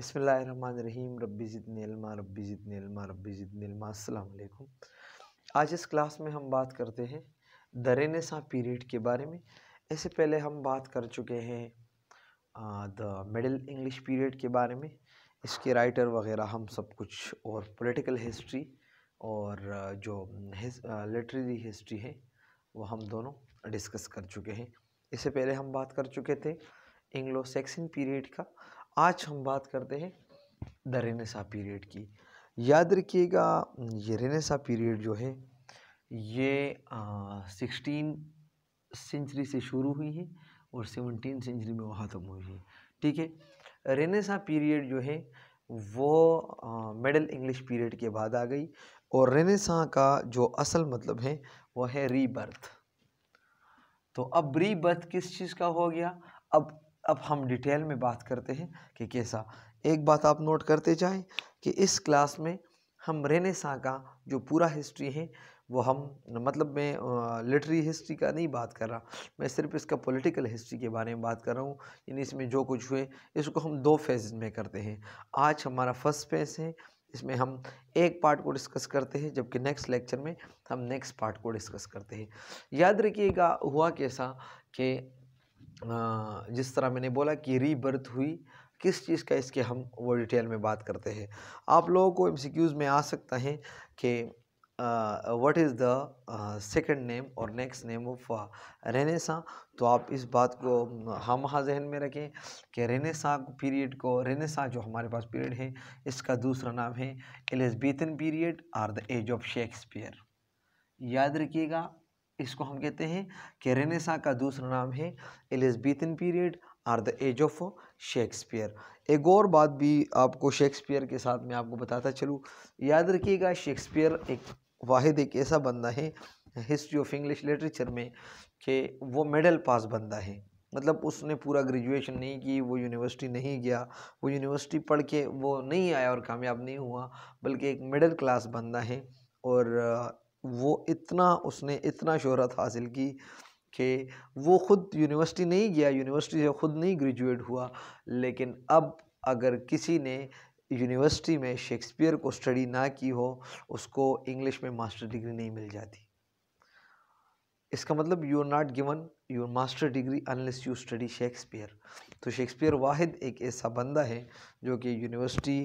रहीम रबी ज़िदन इल्मा रब्बी ज़िदन इल्मा रब्बी ज़िदन इल्मा असलकुम आज इस क्लास में हम बात करते हैं दरेनेसा पीरियड के बारे में इससे पहले हम बात कर चुके हैं द मिडिल इंग्लिश पीरियड के बारे में इसके राइटर वगैरह हम सब कुछ और पॉलिटिकल हिस्ट्री और जो लिटरेरी हिस्ट्री है वो हम दोनों डिस्कस कर चुके हैं इससे पहले हम बात कर चुके थे इंग्लो सेक्सन पीरियड का आज हम बात करते हैं द रेनेसा पीरियड की याद रखिएगा ये रेनेसा पीरियड जो है ये सिक्सटीन सेंचुरी से शुरू हुई है और सेवनटीन सेंचुरी में वहाँ तक हुई है ठीक है रेनेसा पीरियड जो है वो मिडल इंग्लिश पीरियड के बाद आ गई और रेनेसा का जो असल मतलब है वो है रीबर्थ तो अब रीबर्थ किस चीज़ का हो गया अब अब हम डिटेल में बात करते हैं कि कैसा एक बात आप नोट करते जाएं कि इस क्लास में हम रेनेसा का जो पूरा हिस्ट्री है वो हम मतलब मैं लिटरी हिस्ट्री का नहीं बात कर रहा मैं सिर्फ इसका पॉलिटिकल हिस्ट्री के बारे में बात कर रहा हूँ यानी इसमें जो कुछ हुए इसको हम दो फेज में करते हैं आज हमारा फर्स्ट फेज है इसमें हम एक पार्ट को डिस्कस करते हैं जबकि नेक्स्ट लेक्चर में हम नेक्स्ट पार्ट को डिस्कस करते हैं याद रखिएगा हुआ कैसा कि जिस तरह मैंने बोला कि रीबर्थ हुई किस चीज़ का इसके हम वो डिटेल में बात करते हैं आप लोगों को एमसीक्यूज़ में आ सकता है कि what is the second name और नेक्स्ट नेम ऑफ रेनेसा तो आप इस बात को हम हाँ जहन में रखें कि रेनेसा पीरियड को रेनेसा जो हमारे पास पीरियड है इसका दूसरा नाम है Elizabethan period or the age of Shakespeare याद रखिएगा इसको हम कहते हैं रेनेसा का दूसरा नाम है Elizabethan period or the age of Shakespeare एक और बात भी आपको शेक्सपियर के साथ मैं आपको बताता चलूँ याद रखिएगा शेक्सपियर एक वाहिद एक ऐसा बंदा है हिस्ट्री ऑफ इंग्लिश लिटरेचर में कि वो मेडल पास बंदा है मतलब उसने पूरा ग्रेजुएशन नहीं की वो यूनिवर्सिटी नहीं गया वो यूनिवर्सिटी पढ़ के वो नहीं आया और कामयाब नहीं हुआ बल्कि एक मिडिल क्लास बंदा है और वो इतना उसने इतना शहरत हासिल की कि वो ख़ुद यूनिवर्सिटी नहीं गया यूनिवर्सिटी से ख़ुद नहीं ग्रेजुएट हुआ लेकिन अब अगर किसी ने यूनिवर्सिटी में शेक्सपियर को स्टडी ना की हो उसको इंग्लिश में मास्टर डिग्री नहीं मिल जाती इसका मतलब you are not given your master degree unless you study Shakespeare तो शेक्सपियर वाहिद एक ऐसा बंदा है जो कि यूनिवर्सिटी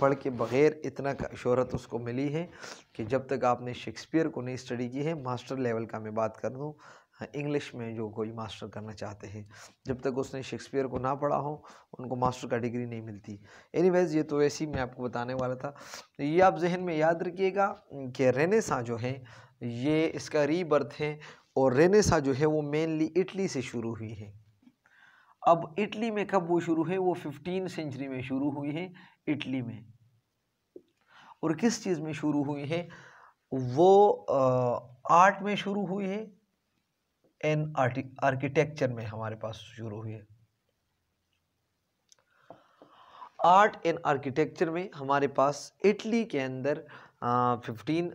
पढ़ के बग़ैर इतना शहरत उसको मिली है कि जब तक आपने शेक्सपियर को नहीं स्टडी की है मास्टर लेवल का मैं बात कर दूँ इंग्लिश में जो कोई मास्टर करना चाहते हैं जब तक उसने शेक्सपियर को ना पढ़ा हो उनको मास्टर का डिग्री नहीं मिलती एनीवेज़ ये तो वैसे ही मैं आपको बताने वाला था ये आप जहन में याद रखिएगा कि रेनेसा जो है ये इसका रीबर्थ है और रेनेसा जो है वो मेनली इटली से शुरू हुई है अब इटली में कब वो शुरू है वो फिफ्टीन सेंचुरी में शुरू हुई है इटली में और किस चीज़ में शुरू हुई है वो आर्ट में शुरू हुई है एंड आर्किटेक्चर में हमारे पास शुरू हुई है आर्ट एंड आर्किटेक्चर में हमारे पास इटली के अंदर फिफ्टीन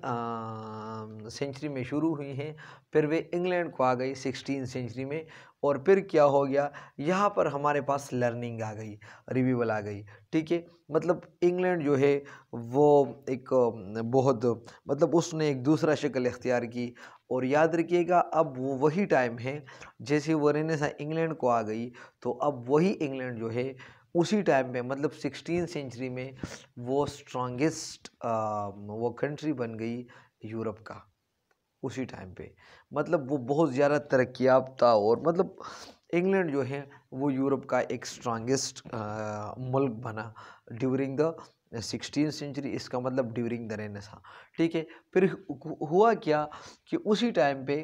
सेंचुरी में शुरू हुई हैं फिर वे इंग्लैंड को आ गई सिक्सटीन सेंचुरी में और फिर क्या हो गया यहाँ पर हमारे पास लर्निंग आ गई रिव्यूवल आ गई ठीक है मतलब इंग्लैंड जो है वो एक बहुत मतलब उसने एक दूसरा शक्ल इख्तियार की और याद रखिएगा अब वो वही टाइम है जैसे वो रेनेसा इंग्लैंड को आ गई तो अब वही इंग्लैंड जो है उसी टाइम पे मतलब सिक्सटीन सेंचुरी में वो स्ट्रांगेस्ट वो कंट्री बन गई यूरोप का उसी टाइम पे मतलब वो बहुत ज़्यादा तरक्की याफ्ता और मतलब इंग्लैंड जो है वो यूरोप का एक स्ट्रांगेस्ट मुल्क बना ड्यूरिंग द सिक्सटीन सेंचुरी इसका मतलब ड्यूरिंग द रेनेसा ठीक है फिर हुआ क्या कि उसी टाइम पे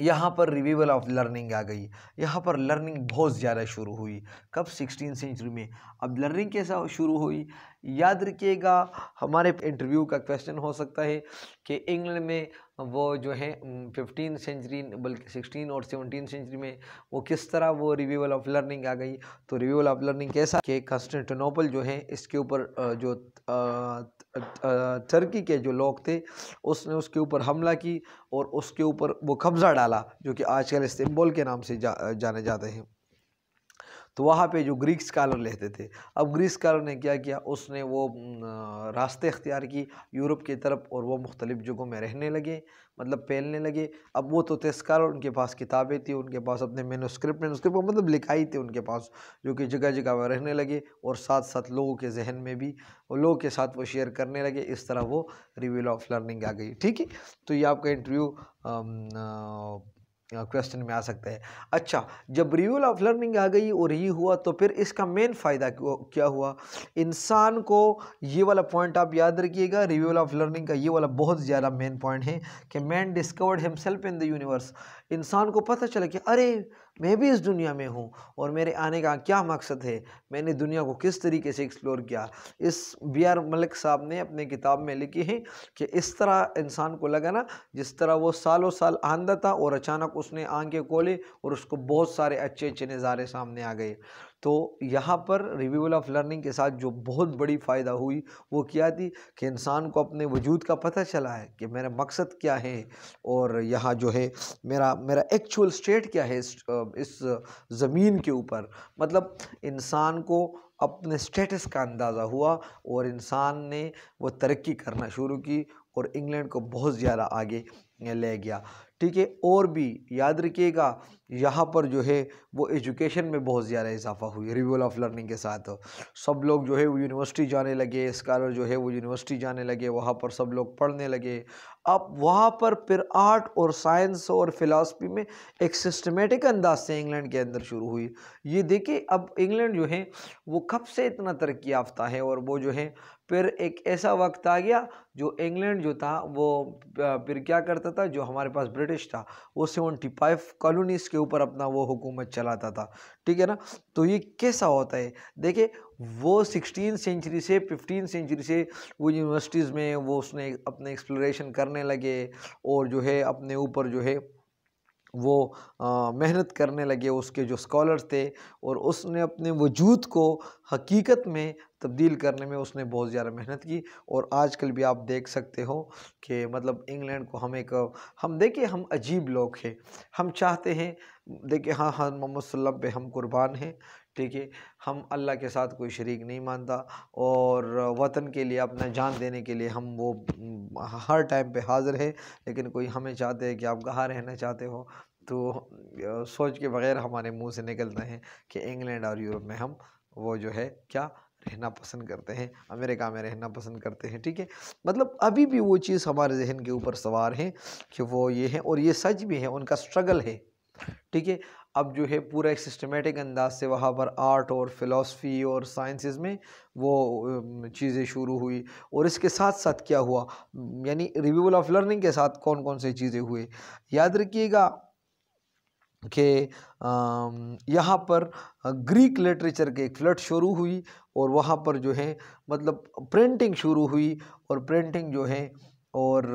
यहाँ पर रिवीवल ऑफ लर्निंग आ गई यहाँ पर लर्निंग बहुत ज़्यादा शुरू हुई कब सिक्सटीन सेंचुरी में अब लर्निंग कैसा शुरू हुई याद रखिएगा हमारे इंटरव्यू का क्वेश्चन हो सकता है कि इंग्लैंड में वो जो है फिफ्टीन सेंचुरी बल्कि सिक्सटीन और सेवनटीन सेंचुरी में वो किस तरह वो रिव्यूअल ऑफ लर्निंग आ गई तो रिव्यूअल ऑफ लर्निंग कैसा कि कंस्टेंटिनोपल जो है इसके ऊपर जो तुर्की के जो लोग थे उसने उसके ऊपर हमला की और उसके ऊपर वो कब्ज़ा डाला जो कि आजकल इस्तेंबोल के नाम से जा, जाने जाते हैं तो वहाँ पे जो ग्रीक स्कॉलर रहते थे अब ग्रीक स्कॉलर ने क्या किया उसने वो रास्ते अख्तियार की यूरोप की तरफ और वो मुख्तलिफ़ जगहों में रहने लगे मतलब फैलने लगे अब वो तो थे स्कॉलर उनके पास किताबें थी उनके पास अपने मेनोस्क्रिप्ट मेनोस्क्रिप्ट मतलब लिखाई थी उनके पास जो कि जगह जगह में रहने लगे और साथ साथ लोगों के जहन में भी और लोगों के साथ वो शेयर करने लगे इस तरह वो रिव्यूल ऑफ लर्निंग आ गई ठीक है तो ये आपका इंटरव्यू क्वेश्चन में आ सकता है अच्छा जब रिव्यूल ऑफ लर्निंग आ गई और ये हुआ तो फिर इसका मेन फ़ायदा क्या हुआ इंसान को ये वाला पॉइंट आप याद रखिएगा रिव्यूल ऑफ लर्निंग का ये वाला बहुत ज़्यादा मेन पॉइंट है कि man discovered himself in the universe इंसान को पता चला कि अरे मैं भी इस दुनिया में हूँ और मेरे आने का क्या मकसद है मैंने दुनिया को किस तरीके से एक्सप्लोर किया इस बी आर मलिक साहब ने अपने किताब में लिखी है कि इस तरह इंसान को लगा ना जिस तरह वो सालों साल आंधा था और अचानक उसने आंखें खोली और उसको बहुत सारे अच्छे अच्छे नज़ारे सामने आ गए तो यहाँ पर रिव्यूल ऑफ लर्निंग के साथ जो बहुत बड़ी फ़ायदा हुई वो क्या थी कि इंसान को अपने वजूद का पता चला है कि मेरा मकसद क्या है और यहाँ जो है मेरा मेरा एक्चुअल स्टेट क्या है इस, इस ज़मीन के ऊपर मतलब इंसान को अपने स्टेटस का अंदाज़ा हुआ और इंसान ने वो तरक्की करना शुरू की और इंग्लैंड को बहुत ज़्यादा आगे ले गया ठीक है और भी याद रखिएगा यहाँ पर जो है वो एजुकेशन में बहुत ज़्यादा इजाफा हुई रिव्यूल ऑफ लर्निंग के साथ सब लोग जो है वो यूनिवर्सिटी जाने लगे स्कॉलर जो है वो यूनिवर्सिटी जाने लगे वहाँ पर सब लोग पढ़ने लगे अब वहाँ पर फिर आर्ट और साइंस और फिलासफी में एक सिस्टमेटिक अंदाज से इंग्लैंड के अंदर शुरू हुई ये देखिए अब इंग्लैंड जो है वो कब से इतना तरक्की याफ्ता है और वो जो है फिर एक ऐसा वक्त आ गया जो इंग्लैंड जो था वो फिर क्या करता था जो हमारे पास ब्रिटिश था वो सेवेंटी फाइव कॉलोनीज़ के ऊपर अपना वो हुकूमत चलाता था ठीक है ना तो ये कैसा होता है देखिए वो सिक्सटीन सेंचुरी से फिफ्टीन सेंचुरी से वो यूनिवर्सिटीज़ में वो उसने अपने एक्सप्लोरेशन करने लगे और जो है अपने ऊपर जो है वो आ, मेहनत करने लगे उसके जो स्कॉलर थे और उसने अपने वजूद को हकीकत में तब्दील करने में उसने बहुत ज़्यादा मेहनत की और आजकल भी आप देख सकते हो कि मतलब इंग्लैंड को हम एक हम देखिए हम अजीब लोग हैं हम चाहते हैं देखिए हाँ हाँ मोहम्मद सल्लम पे हम कुर्बान हैं ठीक है हम अल्लाह के साथ कोई शरीक नहीं मानता और वतन के लिए अपना जान देने के लिए हम वो हम्म, हर टाइम पे हाज़िर है लेकिन कोई हमें चाहते हैं कि आप कहाँ रहना चाहते हो तो सोच के बगैर हमारे मुंह से निकलते हैं कि इंग्लैंड और यूरोप में हम वो जो है क्या रहना पसंद करते हैं अमेरिका में रहना पसंद करते हैं ठीक है मतलब अभी भी वो चीज़ हमारे जहन के ऊपर सवार हैं कि वो ये हैं और ये सच भी है उनका स्ट्रगल है ठीक है अब जो है पूरा एक सिस्टमेटिक अंदाज से वहाँ पर आर्ट और फिलॉसफी और साइंसेस में वो चीज़ें शुरू हुई और इसके साथ साथ क्या हुआ यानी रिव्यूल ऑफ लर्निंग के साथ कौन कौन से चीज़ें हुए याद रखिएगा कि यहाँ पर ग्रीक लिटरेचर के एक फ्लड शुरू हुई और वहाँ पर जो है मतलब प्रिंटिंग शुरू हुई और प्रिंटिंग जो है और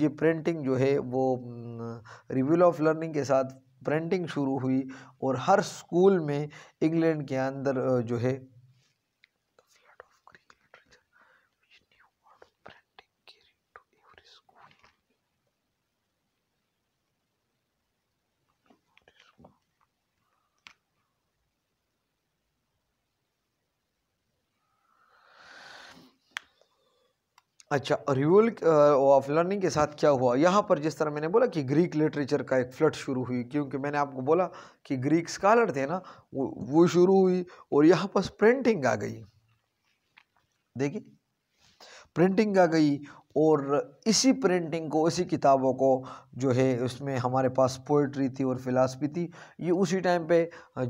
ये प्रिंटिंग जो है वो रिव्यूल ऑफ लर्निंग के साथ प्रिंटिंग शुरू हुई और हर स्कूल में इंग्लैंड के अंदर जो है अच्छा रिवल ऑफ लर्निंग के साथ क्या हुआ यहाँ पर जिस तरह मैंने बोला कि ग्रीक लिटरेचर का एक फ्लड शुरू हुई क्योंकि मैंने आपको बोला कि ग्रीक स्कॉलर थे ना वो वो शुरू हुई और यहाँ पर प्रिंटिंग आ गई देखिए प्रिंटिंग आ गई और इसी प्रिंटिंग को इसी किताबों को जो है उसमें हमारे पास पोइट्री थी और फिलासफी थी ये उसी टाइम पे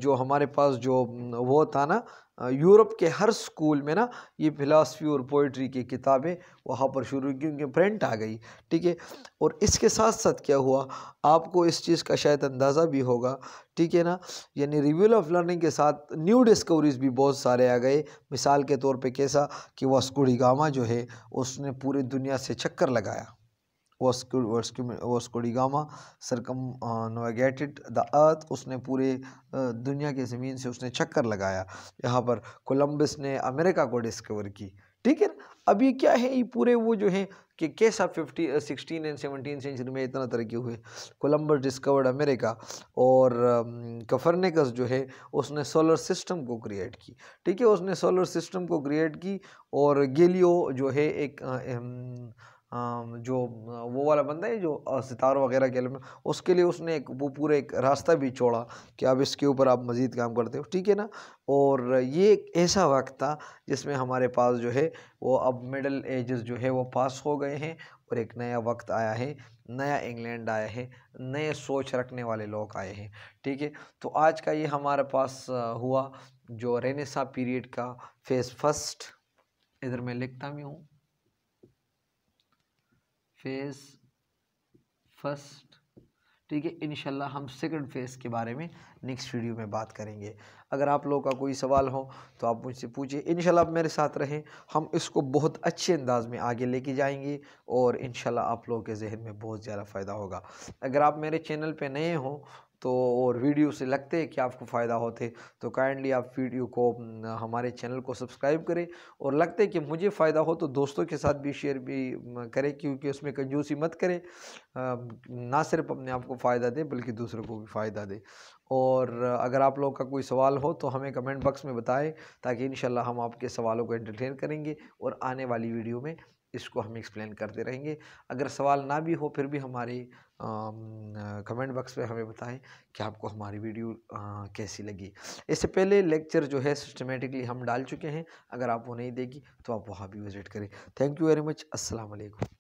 जो हमारे पास जो वो था ना यूरोप के हर स्कूल में ना ये फ़िलासफ़ी और पोइट्री की किताबें वहाँ पर शुरू की उनकी प्रिंट आ गई ठीक है और इसके साथ साथ क्या हुआ आपको इस चीज़ का शायद अंदाज़ा भी होगा ठीक है ना यानी रिव्यूल ऑफ लर्निंग के साथ न्यू डिस्कवरीज भी बहुत सारे आ गए मिसाल के तौर पे कैसा कि वास्कोडी गामा जो है उसने पूरी दुनिया से चक्कर लगाया वोस्कोडिगामा सरकम नोवेगेटेड द अर्थ उसने पूरे दुनिया के ज़मीन से उसने चक्कर लगाया यहाँ पर कोलम्बस ने अमेरिका को डिस्कवर की ठीक है अब ये क्या है ये पूरे वो जो है कि कैसा fifty sixteen and seventeen century में इतना तरक्की हुए कोलम्बस डिस्कवर्ड अमेरिका और कफरनेकस जो है उसने सोलर सिस्टम को क्रिएट की ठीक है उसने सोलर सिस्टम को क्रिएट की और गेलियो जो है एक, एक, एक जो वो वाला बंदा है जो सितार वगैरह के में उसके लिए उसने एक वो पूरा एक रास्ता भी छोड़ा कि अब इसके ऊपर आप मज़ीद काम करते हो ठीक है ना और ये एक ऐसा वक्त था जिसमें हमारे पास जो है वो अब मिडल एजेस जो है वो पास हो गए हैं और एक नया वक्त आया है नया इंग्लैंड आया है नए सोच रखने वाले लोग आए हैं ठीक है तो आज का ये हमारे पास हुआ जो रेनेसा पीरियड का फेज़ फर्स्ट इधर मैं लिखता भी हूँ फेज फर्स्ट ठीक है इन हम सेकंड फेज़ के बारे में नेक्स्ट वीडियो में बात करेंगे अगर आप लोगों का कोई सवाल हो तो आप मुझसे पूछिए इन आप मेरे साथ रहें हम इसको बहुत अच्छे अंदाज में आगे लेके जाएंगे और इन आप लोगों के जहन में बहुत ज़्यादा फ़ायदा होगा अगर आप मेरे चैनल पर नए हों तो और वीडियो से लगते हैं कि आपको फ़ायदा होते तो काइंडली आप वीडियो को हमारे चैनल को सब्सक्राइब करें और लगते हैं कि मुझे फ़ायदा हो तो दोस्तों के साथ भी शेयर भी करें क्योंकि उसमें कंजूसी मत करें ना सिर्फ अपने आप को फ़ायदा दें बल्कि दूसरों को भी फ़ायदा दें और अगर आप लोग का कोई सवाल हो तो हमें कमेंट बॉक्स में बताएं ताकि इन हम आपके सवालों को एंटरटेन करेंगे और आने वाली वीडियो में इसको हम एक्सप्लेन करते रहेंगे अगर सवाल ना भी हो फिर भी हमारे कमेंट बॉक्स में हमें बताएं कि आपको हमारी वीडियो आ, कैसी लगी इससे पहले लेक्चर जो है सिस्टमेटिकली हम डाल चुके हैं अगर आप वो नहीं देगी तो आप वहाँ भी विज़िट करें थैंक यू वेरी मच अस्सलाम